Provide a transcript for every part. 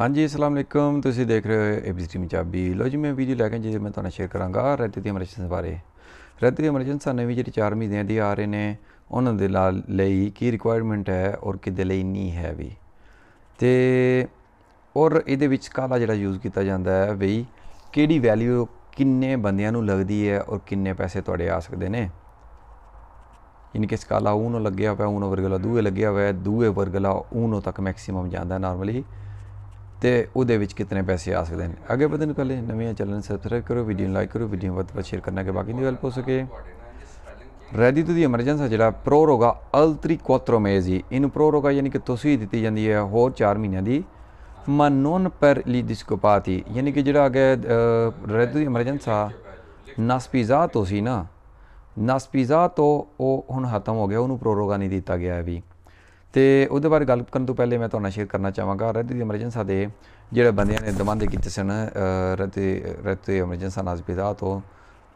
ਹਾਂਜੀ ਅਸਲਾਮ ਅਲੈਕਮ ਤੁਸੀਂ ਦੇਖ ਰਹੇ ਹੋ ਐਬੀਸੀ ਪੰਜਾਬੀ ਲੋ ਜੀ ਮੈਂ ਵੀਡੀਓ ਲੈ ਕੇ ਜਿਹਦੇ ਮੈਂ ਤੁਹਾਨੂੰ ਸ਼ੇਅਰ ਕਰਾਂਗਾ ਰੈਤੀ ਦੀ ਐਮਰਜੈਂਸੀ ਬਾਰੇ ਰੈਤੀ ਦੀ ਐਮਰਜੈਂਸੀ ਸਾਨੂੰ ਵੀ ਜਿਹੜੀ 4 ਮਹੀਨਿਆਂ ਦੀ ਆ ਰਹੇ ਨੇ ਉਹਨਾਂ ਦੇ ਲਈ ਕੀ ਰਿਕੁਆਇਰਮੈਂਟ ਹੈ ਔਰ ਕਿਦੇ ਲਈ ਨਹੀਂ ਹੈ ਵੀ ਤੇ ਔਰ ਇਹਦੇ ਵਿੱਚ ਕਾਲਾ ਜਿਹੜਾ ਯੂਜ਼ ਕੀਤਾ ਜਾਂਦਾ ਹੈ ਬਈ ਕਿਹੜੀ ਵੈਲਿਊ ਕਿੰਨੇ ਬੰਦਿਆਂ ਨੂੰ ਲੱਗਦੀ ਹੈ ਔਰ ਕਿੰਨੇ ਪੈਸੇ ਤੁਹਾਡੇ ਆ ਸਕਦੇ ਨੇ ਇਨ ਕੇਸ ਕਾਲਾ ਉਹਨੋਂ ਲੱਗਿਆ ਹੋਇਆ ਉਹਨੋਂ ਵਰਗਲਾ ਦੂਏ ਲੱਗਿਆ ਹੋਇਆ ਦੂਏ ਵਰਗਲਾ ਉਹਨੋਂ ਤੱਕ ਮੈਕਸਿਮਮ ਜਾਂਦਾ ਨਾਰਮਲੀ ਤੇ ਉਹਦੇ ਵਿੱਚ ਕਿੰਨੇ ਪੈਸੇ ਆ ਸਕਦੇ ਨੇ ਅੱਗੇ ਵਧਣ ਪਹਿਲੇ ਨਵੇਂ ਚੈਨਲ ਨੂੰ ਸਬਸਕ੍ਰਾਈਬ ਕਰੋ ਵੀਡੀਓ ਨੂੰ ਲਾਈਕ ਕਰੋ ਵੀਡੀਓ ਨੂੰ ਵੱਧ ਵੱਧ ਸ਼ੇਅਰ ਕਰਨਾ ਕਿ ਬਾਕੀ ਨਹੀਂ ਹੈਲਪ ਹੋ ਸਕੇ ਰੈਡੀ ਟੂ ਦੀ ਐਮਰਜੈਂਸਾ ਜਿਹੜਾ ਪ੍ਰੋ ਰੋਗਾ ਅਲਟਰੀ ਕੁਆਟਰੋ ਮੇਜ਼ੀ ਇਹਨੂੰ ਪ੍ਰੋ ਰੋਗਾ ਯਾਨੀ ਕਿ ਤਸਵੀਰ ਦਿੱਤੀ ਜਾਂਦੀ ਹੈ ਹੋਰ 4 ਮਹੀਨਿਆਂ ਦੀ ਮਨੋਨ ਪਰ ਲੀ ਯਾਨੀ ਕਿ ਜਿਹੜਾ ਅਗੇ ਰੈਡੀ ਟੂ ਦੀ ਐਮਰਜੈਂਸਾ ਨਸਪੀਜ਼ਾ ਤੋਂ ਸੀ ਨਾ ਨਸਪੀਜ਼ਾ ਤੋਂ ਉਹ ਹੁਣ ਖਤਮ ਹੋ ਗਿਆ ਉਹਨੂੰ ਪ੍ਰੋ ਰੋਗਾ ਨਹੀਂ ਦਿੱਤਾ ਗਿਆ ਹੈ ਵੀ ਤੇ ਉਹਦੇ ਬਾਰੇ ਗੱਲ ਕਰਨ ਤੋਂ ਪਹਿਲੇ ਮੈਂ ਤੁਹਾਨੂੰ ਸ਼ੇਅਰ ਕਰਨਾ ਚਾਹਾਂਗਾ ਰਤੀ ਦੀ ਐਮਰਜੈਂਸਾ ਦੇ ਜਿਹੜੇ ਬੰਦਿਆਂ ਨੇ ਦਮਾਂਦੇ ਕੀਤੇ ਸਨ ਰਤੀ ਰਤੀ ਐਮਰਜੈਂਸਾ ਨਾਲ ਤੋਂ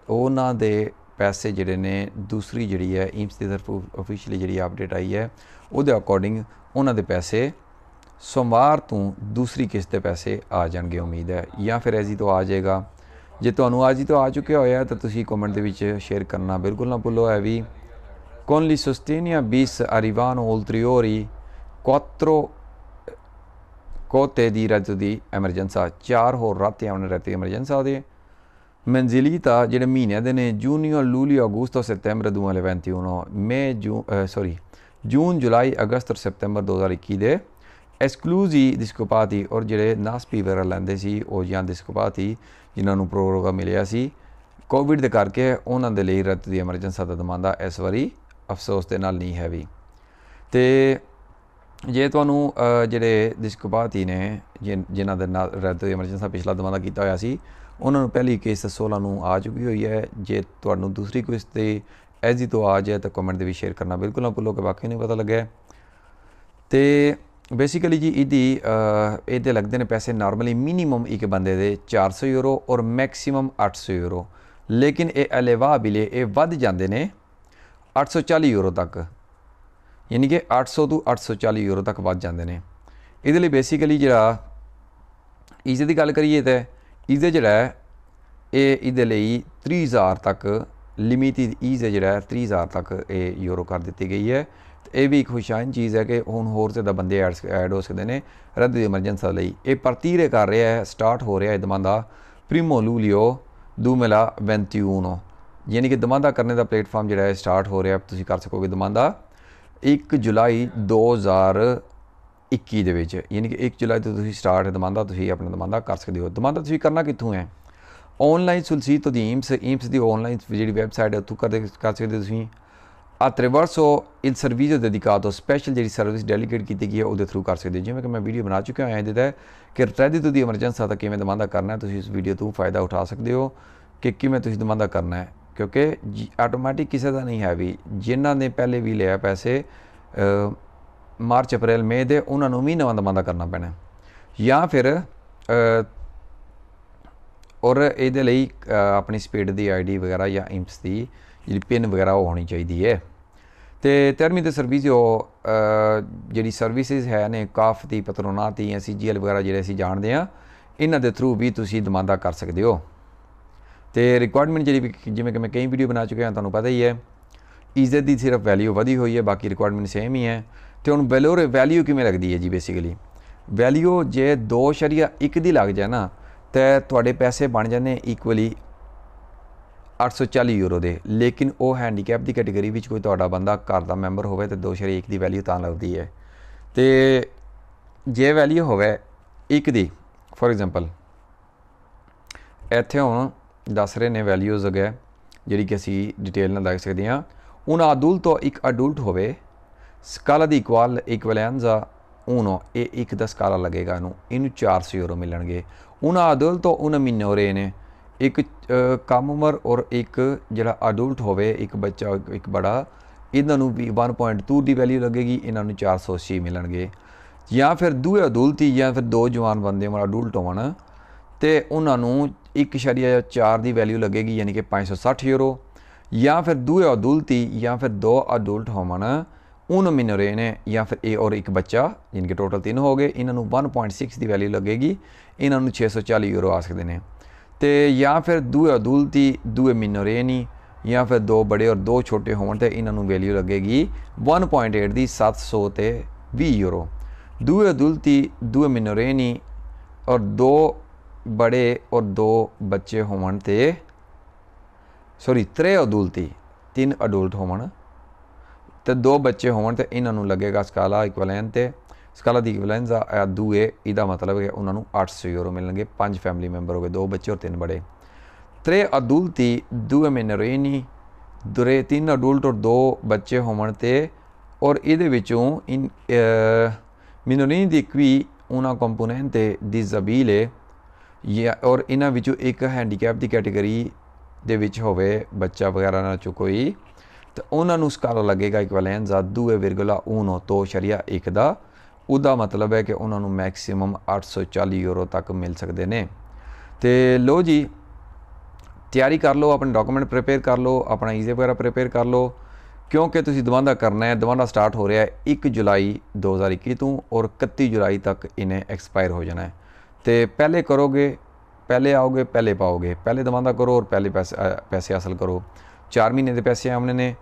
ਉਹਨਾਂ ਦੇ ਪੈਸੇ ਜਿਹੜੇ ਨੇ ਦੂਸਰੀ ਜਿਹੜੀ ਹੈ ਇਮਸ ਦੀ ਤਰਫੋਂ ਅਫੀਸ਼ੀਅਲੀ ਜਿਹੜੀ ਅਪਡੇਟ ਆਈ ਹੈ ਉਹਦੇ ਅਕੋਰਡਿੰਗ ਉਹਨਾਂ ਦੇ ਪੈਸੇ ਸੋਮਵਾਰ ਤੋਂ ਦੂਸਰੀ ਕਿਸ਼ਤ ਦੇ ਪੈਸੇ ਆ ਜਾਣਗੇ ਉਮੀਦ ਹੈ ਜਾਂ ਫਿਰ ਐਜੀ ਤੋਂ ਆ ਜਾਏਗਾ ਜੇ ਤੁਹਾਨੂੰ ਅੱਜ ਹੀ ਤੋਂ ਆ ਚੁੱਕਿਆ ਹੋਇਆ ਤਾਂ ਤੁਸੀਂ ਕਮੈਂਟ ਦੇ ਵਿੱਚ ਸ਼ੇਅਰ ਕਰਨਾ ਬਿਲਕੁਲ ਨਾ ਭੁੱਲੋ ਐ ਵੀ con l'isostemia bis arrivano ulteriori 4 ਕੋਤੇ ਦੀ ਰਜ ਦੀ ਐਮਰਜੈਂਸਾ ਚਾਰ ਹੋਰ ਰਾਤਾਂ ਉਹਨਾਂ ਰਾਤੀ ਐਮਰਜੈਂਸਾ ਦੇ ਮੰਜ਼ਿਲੀਤਾ ਜਿਹੜੇ ਮਹੀਨੇ ਦੇ ਨੇ ਜੂਨੀਓ ਲੂਲੀਓ ਅਗਸਤੋ ਸਤੰਬਰ 2021 ਮਈ ਜੂ ਸੌਰੀ ਜੂਨ ਜੁਲਾਈ ਅਗਸਤ ਔਰ ਸਤੰਬਰ 2021 ਦੇ ਐਕਸਕਲੂਜੀ ਡਿਸਕੋਪਾਤੀ ਔਰ ਜਿਹੜੇ ਨਾਸਪੀ ਵਗੈਰਾ ਲੈਂਦੇ ਸੀ ਉਹ ਜਾਂ ਡਿਸਕੋਪਾਤੀ ਜਿਨ੍ਹਾਂ ਨੂੰ ਪ੍ਰੋਰੋਗਾ ਮਿਲਿਆ ਸੀ ਕੋਵਿਡ ਦੇ ਕਰਕੇ ਉਹਨਾਂ ਦੇ ਲਈ ਰਤ ਦੀ ਐਮਰਜੈਂਸਾ ਦਾ ਦਮਾਂਦਾ ਇਸ ਵਾਰੀ ਅਫਸੋਸ ਦੇ ਨਾਲ ਨਹੀਂ ਹੈ ਵੀ ਤੇ ਜੇ ਤੁਹਾਨੂੰ ਜਿਹੜੇ ਦਿਸ਼ਕਬਾਤੀ ਨੇ ਜਿਨ੍ਹਾਂ ਦੇ ਨਾਲ ਰੈਦ ਰੱਦ ਐਮਰਜੈਂਸੀ ਪਿਛਲਾ ਦਮਾਦਾ ਕੀਤਾ ਹੋਇਆ ਸੀ ਉਹਨਾਂ ਨੂੰ ਪਹਿਲੀ ਕੇਸ 16 ਨੂੰ ਆ ਚੁੱਕੀ ਹੋਈ ਹੈ ਜੇ ਤੁਹਾਨੂੰ ਦੂਸਰੀ ਕੋਈ ਤੇ ਐਜੀ ਤੋਂ ਆ ਜਾਏ ਤਾਂ ਕਮੈਂਟ ਦੇ ਵਿੱਚ ਸ਼ੇਅਰ ਕਰਨਾ ਬਿਲਕੁਲ ਨਾ ਭੁੱਲੋ ਕਿ ਬਾਕੀ ਨਹੀਂ ਪਤਾ ਲੱਗਿਆ ਤੇ ਬੇਸਿਕਲੀ ਜੀ ਇਹਦੀ ਇਹਦੇ ਲੱਗਦੇ ਨੇ ਪੈਸੇ ਨਾਰਮਲੀ ਮਿਨੀਮਮ ਇੱਕ ਬੰਦੇ ਦੇ 400 ਯੂਰੋ ਔਰ ਮੈਕਸਿਮਮ 800 ਯੂਰੋ ਲੇਕਿਨ ਇਹ ਅਲੇਵਾ ਬਿਲੇ ਇਹ ਵੱਧ ਜਾਂਦੇ ਨੇ 840 ਯੂਰੋ ਤੱਕ ਯਾਨੀ ਕਿ 800 ਤੋਂ 840 ਯੂਰੋ ਤੱਕ ਵੱਧ ਜਾਂਦੇ ਨੇ ਇਹਦੇ ਲਈ ਬੇਸਿਕਲੀ ਜਿਹੜਾ ਇਜ਼ੇ ਦੀ ਗੱਲ ਕਰੀਏ ਤਾਂ ਇਜ਼ੇ ਜਿਹੜਾ ਇਹ ਇਹਦੇ ਲਈ 30000 ਤੱਕ ਲਿਮਿਟਿਡ ਇਜ਼ੇ ਜਿਹੜਾ 30000 ਤੱਕ ਇਹ ਯੂਰੋ ਕਰ ਦਿੱਤੀ ਗਈ ਹੈ ਇਹ ਵੀ ਇੱਕ ਖੁਸ਼ਾਇਨ ਚੀਜ਼ ਹੈ ਕਿ ਹੁਣ ਹੋਰ ਜ਼ਿਆਦਾ ਬੰਦੇ ਐਡ ਹੋ ਸਕਦੇ ਨੇ ਰੱਦ ਦੀ ਐਮਰਜੈਂਸੀ ਲਈ ਇਹ ਪਰਤੀਰੇ ਕਰ ਰਿਹਾ ਹੈ ਸਟਾਰਟ ਹੋ ਰਿਹਾ ਹੈ ਦਾ ਪ੍ਰੀਮੋ ਲੂਲੀਓ ਦੂਮੇਲਾ 21 ਯਾਨੀ ਕਿ ਦਮਾਂਦਾ ਕਰਨੇ ਦਾ ਪਲੇਟਫਾਰਮ ਜਿਹੜਾ ਹੈ ਸਟਾਰਟ ਹੋ ਰਿਹਾ ਤੁਸੀਂ ਕਰ ਸਕੋਗੇ ਦਮਾਂਦਾ 1 ਜੁਲਾਈ 2021 ਦੇ ਵਿੱਚ ਯਾਨੀ ਕਿ 1 ਜੁਲਾਈ ਤੋਂ ਤੁਸੀਂ ਸਟਾਰਟ ਦਮਾਂਦਾ ਤੁਸੀਂ ਆਪਣਾ ਦਮਾਂਦਾ ਕਰ ਸਕਦੇ ਹੋ ਦਮਾਂਦਾ ਤੁਸੀਂ ਕਰਨਾ ਕਿੱਥੋਂ ਹੈ ਆਨਲਾਈਨ ਸੁਲਸੀਤ ਤਦੀਮਸ ਈਮਸ ਦੀ ਆਨਲਾਈਨ ਜਿਹੜੀ ਵੈਬਸਾਈਟ ਹੈ ਉੱਥੋਂ ਕਰਦੇ ਕਰ ਸਕਦੇ ਤੁਸੀਂ ਆ ਤ੍ਰਿਵਰਸੋ ਇਨ ਸਰਵਿਸ ਡੈਡੀਕਾਟੋ ਸਪੈਸ਼ਲ ਜਿਹੜੀ ਸਰਵਿਸ ਡੈਲੀਕੇਟ ਕੀਤੀ ਗਈ ਹੈ ਉਹਦੇ ਥਰੂ ਕਰ ਸਕਦੇ ਜਿਵੇਂ ਕਿ ਮੈਂ ਵੀਡੀਓ ਬਣਾ ਚੁੱਕਿਆ ਹਾਂ ਇਹਦੇ ਦਾ ਕਿ ਤੋਂ ਦੀ ਐਮਰਜੈਂਸੀ ਦਾ ਕਿਵੇਂ ਦਮਾਂਦਾ ਕਰਨਾ ਹੈ ਤੁਸੀਂ ਇਸ ਵੀਡੀਓ ਤੋਂ ਫਾਇਦਾ ਉਠਾ ਸਕਦੇ ਹੋ ਕਿ ਕਿਵੇਂ ਤੁਸੀਂ ਦਮਾਂਦਾ ਕਰਨਾ ਹੈ ਕਿਉਂਕਿ ਆਟੋਮੈਟਿਕ ਕਿਸੇ ਦਾ ਨਹੀਂ ਹੈ ਵੀ ਜਿਨ੍ਹਾਂ ਨੇ ਪਹਿਲੇ ਵੀ ਲਿਆ ਪੈਸੇ ਮਾਰਚ ਅਪ੍ਰੈਲ ਮਈ ਦੇ ਉਹਨਾਂ ਨੂੰ ਵੀ ਨਵਾਂ ਦਮਾਂਦਾ ਕਰਨਾ ਪੈਣਾ ਜਾਂ ਫਿਰ ਔਰ ਇਹਦੇ ਲਈ ਆਪਣੀ ਸਪੀਡ ਦੀ ਆਈਡੀ ਵਗੈਰਾ ਜਾਂ ਇੰਪਸ ਦੀ ਜਿਹੜੀ ਪਿਨ ਵਗੈਰਾ ਉਹ ਹੋਣੀ ਚਾਹੀਦੀ ਹੈ ਤੇ ਟਰਮੀ ਤੇ ਸਰਵਿਸ ਉਹ ਜਿਹੜੀ ਸਰਵਿਸਿਜ਼ ਹੈ ਨੇ ਕਾਫ ਦੀ ਪਤਰੋਨਾਤੀ ਐ ਸੀਜੀਐਲ ਵਗੈਰਾ ਜਿਹੜੇ ਅਸੀਂ ਜਾਣਦੇ ਆ ਇਹਨਾਂ ਦੇ ਥਰੂ ਵੀ ਤੁਸੀਂ ਦਮਾਂਦਾ ਕਰ ਸਕਦੇ ਹੋ ਤੇ ਰਿਕੁਆਇਰਮੈਂਟ ਜਿਹੜੀ ਜਿਵੇਂ ਕਿ ਮੈਂ ਕਈ ਵੀਡੀਓ ਬਣਾ ਚੁੱਕਿਆ ਹਾਂ ਤੁਹਾਨੂੰ ਪਤਾ ਹੀ ਹੈ ਇੱਜ਼ਤ e ਦੀ ਸਿਰਫ ਵੈਲਿਊ ਵਧੀ ਹੋਈ ਹੈ ਬਾਕੀ ਰਿਕੁਆਇਰਮੈਂਟ ਸੇਮ ਹੀ ਹੈ ਤੇ ਹੁਣ ਵੈਲੋਰ ਵੈਲਿਊ ਕਿਵੇਂ ਲੱਗਦੀ ਹੈ ਜੀ ਬੇਸਿਕਲੀ ਵੈਲਿਊ ਜੇ 2.1 ਦੀ ਲੱਗ ਜਾਏ ਨਾ ਤੇ ਤੁਹਾਡੇ ਪੈਸੇ ਬਣ ਜਾਂਦੇ ਇਕੁਅਲੀ 840 ਯੂਰੋ ਦੇ ਲੇਕਿਨ ਉਹ ਹੈਂਡੀਕੈਪ ਦੀ ਕੈਟਾਗਰੀ ਵਿੱਚ ਕੋਈ ਤੁਹਾਡਾ ਬੰਦਾ ਘਰ ਦਾ ਮੈਂਬਰ ਹੋਵੇ ਤੇ 2.1 ਦੀ ਵੈਲਿਊ ਤਾਂ ਲੱਗਦੀ ਹੈ ਤੇ ਜੇ ਵੈਲਿਊ ਹੋਵੇ 1 ਦੀ ਫੋਰ ਐਗਜ਼ਾਮਪਲ ਇੱਥੇ ਹੁਣ ਦੱਸ ਰਹੇ ਨੇ ਵੈਲਿਊਜ਼ ਅਗੇ ਜਿਹੜੀ ਕਿ ਅਸੀਂ ਡਿਟੇਲ ਨਾਲ ਦੱਸ ਸਕਦੇ ਹਾਂ un ਤੋਂ ਇੱਕ ਅਡਲਟ ਹੋਵੇ ਸਕਾਲਾ ਦੀ ਇਕਵਲ ਇਕਵਲੈਂਜ਼ਾ ਉਹਨੋਂ ਇਹ ਇੱਕ ਦਾ ਸਕਾਲਾ ਲੱਗੇਗਾ ਇਹਨੂੰ ਇਹਨੂੰ 400 ਯੂਰੋ ਮਿਲਣਗੇ un ਤੋਂ ਉਹਨ ਮਿਨੋਰੇ ਨੇ ਇੱਕ ਕਮ ਉਮਰ ਔਰ ਇੱਕ ਜਿਹੜਾ ਅਡਲਟ ਹੋਵੇ ਇੱਕ ਬੱਚਾ ਇੱਕ ਬੜਾ ਇਹਨਾਂ ਨੂੰ ਵੀ 1.2 ਦੀ ਵੈਲਿਊ ਲੱਗੇਗੀ ਇਹਨਾਂ ਨੂੰ 480 ਮਿਲਣਗੇ ਜਾਂ ਫਿਰ ਦੂਏ ਅਦੂਲਤੀ ਜਾਂ ਫਿਰ ਦੋ ਜਵਾਨ ਬੰਦੇ ਮਰ ਅਡਲਟ ਹੋਣ ਤੇ ਉਹਨਾਂ ਨੂੰ 1.4 ਦੀ ਵੈਲਿਊ ਲੱਗੇਗੀ ਯਾਨੀ ਕਿ 560 ਯੂਰੋ ਜਾਂ ਫਿਰ ਦੋ ਅਦੁਲਤੀ ਜਾਂ ਫਿਰ ਦੋ ਅਡਲਟ ਹੋਮਨ ਉਹਨ ਮਿਨਰੇ ਨੇ ਜਾਂ ਫਿਰ ਇਹ ਔਰ ਇੱਕ ਬੱਚਾ ਜਿਨਕੇ ਟੋਟਲ 3 ਹੋ ਗਏ ਇਹਨਾਂ ਨੂੰ 1.6 ਦੀ ਵੈਲਿਊ ਲੱਗੇਗੀ ਇਹਨਾਂ ਨੂੰ 640 ਯੂਰੋ ਆ ਸਕਦੇ ਨੇ ਤੇ ਜਾਂ ਫਿਰ ਦੋ ਅਦੁਲਤੀ ਦੋ ਨਹੀਂ ਜਾਂ ਫਿਰ ਦੋ ਬੜੇ ਔਰ ਦੋ ਛੋਟੇ ਹੋਣ ਤੇ ਇਹਨਾਂ ਨੂੰ ਵੈਲਿਊ ਲੱਗੇਗੀ 1.8 ਦੀ 700 ਤੇ 20 ਯੂਰੋ ਦੋ ਅਦੁਲਤੀ ਦੋ ਨਹੀਂ ਔਰ ਦੋ ਬੜੇ ਔਰ ਦੋ ਬੱਚੇ ਹੋਣ ਤੇ ਸੌਰੀ ਤਰੇ ਅਦੁਲਤੀ ਤਿੰਨ ਅਡਲਟ ਹੋਣ ਤੇ ਦੋ ਬੱਚੇ ਹੋਣ ਤੇ ਇਹਨਾਂ ਨੂੰ ਲੱਗੇਗਾ ਸਕਾਲਾ ਇਕਵਲੈਂਟ ਤੇ ਸਕਾਲਾ ਦੀ ਇਕੁਇਲੈਂਸ ਆ ਦੂਏ ਇਹਦਾ ਮਤਲਬ ਹੈ ਉਹਨਾਂ ਨੂੰ 800 ਯੂਰੋ ਮਿਲਣਗੇ ਪੰਜ ਫੈਮਿਲੀ ਮੈਂਬਰ ਹੋਗੇ ਦੋ ਬੱਚੇ ਔਰ ਤਿੰਨ ਬੜੇ ਤਰੇ ਅਦੁਲਤੀ ਦੂਏ ਮੈਨਰੇਨੀ ਦੁਰੇ ਤਿੰਨ ਅਡਲਟ ਔਰ ਦੋ ਬੱਚੇ ਹੋਣ ਤੇ ਔਰ ਇਹਦੇ ਵਿੱਚੋਂ ਇਨ ਮਿਨੋਨੀ ਦੀ ਕੁਈ ਉਹਨਾਂ ਕੰਪੋਨੈਂਟ ਦੀ ਜ਼ਬੀਲੇ ਜਾਂ ਔਰ ਇਹਨਾਂ ਵਿੱਚੋਂ ਇੱਕ ਹੈਂਡੀਕੈਪ ਦੀ ਕੈਟਾਗਰੀ ਦੇ ਵਿੱਚ ਹੋਵੇ ਬੱਚਾ ਵਗੈਰਾ ਨਾਲ ਚੋ ਕੋਈ ਤਾਂ ਉਹਨਾਂ ਨੂੰ ਸਕਾਲਾ ਲੱਗੇਗਾ ਇਕਵਲੈਨ ਜ਼ਾਦੂ ਹੈ ਵਿਰਗੁਲਾ ਉਨੋ ਤੋ ਸ਼ਰੀਆ ਇੱਕ ਦਾ ਉਹਦਾ ਮਤਲਬ ਹੈ ਕਿ ਉਹਨਾਂ ਨੂੰ ਮੈਕਸਿਮਮ 840 ਯੂਰੋ ਤੱਕ ਮਿਲ ਸਕਦੇ ਨੇ ਤੇ ਲੋ ਜੀ ਤਿਆਰੀ ਕਰ ਲਓ ਆਪਣੇ ਡਾਕੂਮੈਂਟ ਪ੍ਰੇਪੇਅਰ ਕਰ ਲਓ ਆਪਣਾ ਈਜ਼ੇ ਵਗੈਰਾ ਪ੍ਰੇਪੇਅਰ ਕਰ ਲਓ ਕਿਉਂਕਿ ਤੁਸੀਂ ਦਵਾਂਦਾ ਕਰਨਾ ਹੈ ਦਵਾਂਦਾ ਸਟਾਰਟ ਹੋ ਰਿਹਾ ਹੈ 1 ਜੁਲਾਈ 2021 ਤੋਂ ਔਰ 31 ਜੁਲਾਈ ਤੱਕ ਇਹਨੇ ਐਕਸਪਾਇਰ ਹੋ ਜਾਣਾ ਹੈ ਤੇ ਪਹਿਲੇ ਕਰੋਗੇ ਪਹਿਲੇ ਆਓਗੇ ਪਹਿਲੇ ਪਾਓਗੇ ਪਹਿਲੇ ਦਮਾਂਦਾ ਕਰੋ ਔਰ ਪਹਿਲੇ ਪੈਸੇ ਪੈਸੇ ਹਾਸਲ ਕਰੋ 4 ਮਹੀਨੇ ਦੇ ਪੈਸੇ ਆਉਣੇ ਨੇ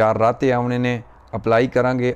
4 ਰਾਤੇ ਆਉਣੇ ਨੇ ਅਪਲਾਈ ਕਰਾਂਗੇ